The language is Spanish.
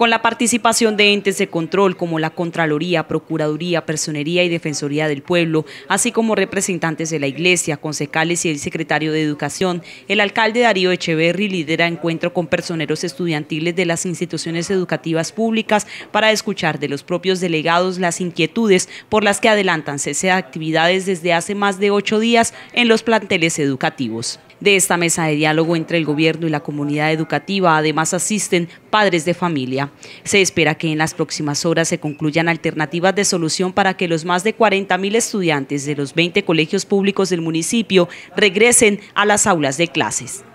con la participación de entes de control como la Contraloría, Procuraduría, Personería y Defensoría del Pueblo, así como representantes de la Iglesia, concejales y el secretario de Educación, el alcalde Darío Echeverri lidera encuentro con personeros estudiantiles de las instituciones educativas públicas para escuchar de los propios delegados las inquietudes por las que adelantan cese de actividades desde hace más de ocho días en los planteles educativos. De esta mesa de diálogo entre el gobierno y la comunidad educativa además asisten padres de familia. Se espera que en las próximas horas se concluyan alternativas de solución para que los más de 40.000 estudiantes de los 20 colegios públicos del municipio regresen a las aulas de clases.